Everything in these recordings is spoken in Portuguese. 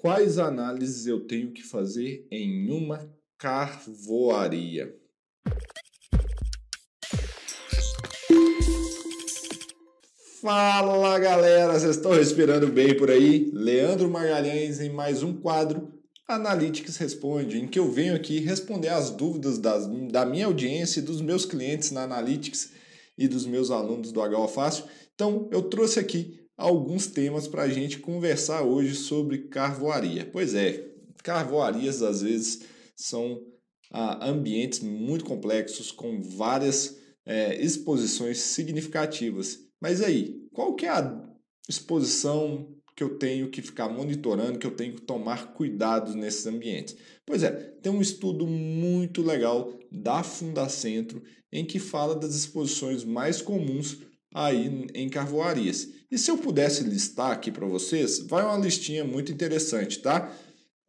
Quais análises eu tenho que fazer em uma carvoaria? Fala galera, vocês estão respirando bem por aí? Leandro Magalhães em mais um quadro Analytics Responde, em que eu venho aqui responder as dúvidas das, da minha audiência e dos meus clientes na Analytics e dos meus alunos do HO Fácil. Então, eu trouxe aqui alguns temas para a gente conversar hoje sobre carvoaria. Pois é, carvoarias às vezes são ah, ambientes muito complexos com várias é, exposições significativas. Mas aí, qual que é a exposição que eu tenho que ficar monitorando, que eu tenho que tomar cuidado nesses ambientes. Pois é, tem um estudo muito legal da Fundacentro em que fala das exposições mais comuns aí em carvoarias. E se eu pudesse listar aqui para vocês, vai uma listinha muito interessante, tá?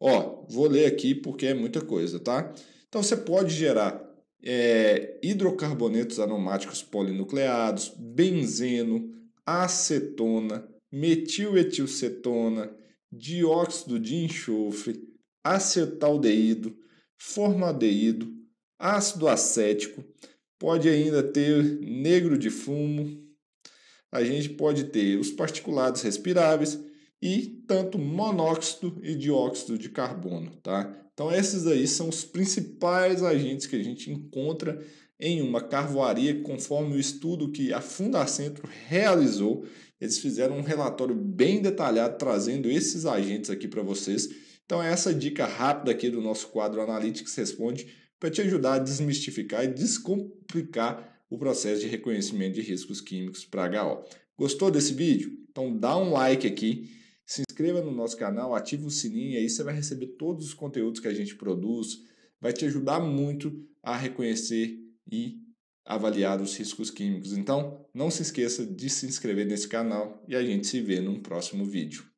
Ó, vou ler aqui porque é muita coisa, tá? Então você pode gerar é, hidrocarbonetos aromáticos polinucleados, benzeno, acetona, metiletilcetona, dióxido de enxofre, acetaldeído, formaldeído, ácido acético, pode ainda ter negro de fumo, a gente pode ter os particulados respiráveis e tanto monóxido e dióxido de carbono, tá? Então esses aí são os principais agentes que a gente encontra em uma carvoaria, conforme o estudo que a Fundacentro realizou. Eles fizeram um relatório bem detalhado trazendo esses agentes aqui para vocês. Então essa dica rápida aqui do nosso quadro Analytics Responde para te ajudar a desmistificar e descomplicar o processo de reconhecimento de riscos químicos para HO. Gostou desse vídeo? Então dá um like aqui, se inscreva no nosso canal, ative o sininho aí você vai receber todos os conteúdos que a gente produz. Vai te ajudar muito a reconhecer e avaliar os riscos químicos. Então, não se esqueça de se inscrever nesse canal e a gente se vê num próximo vídeo.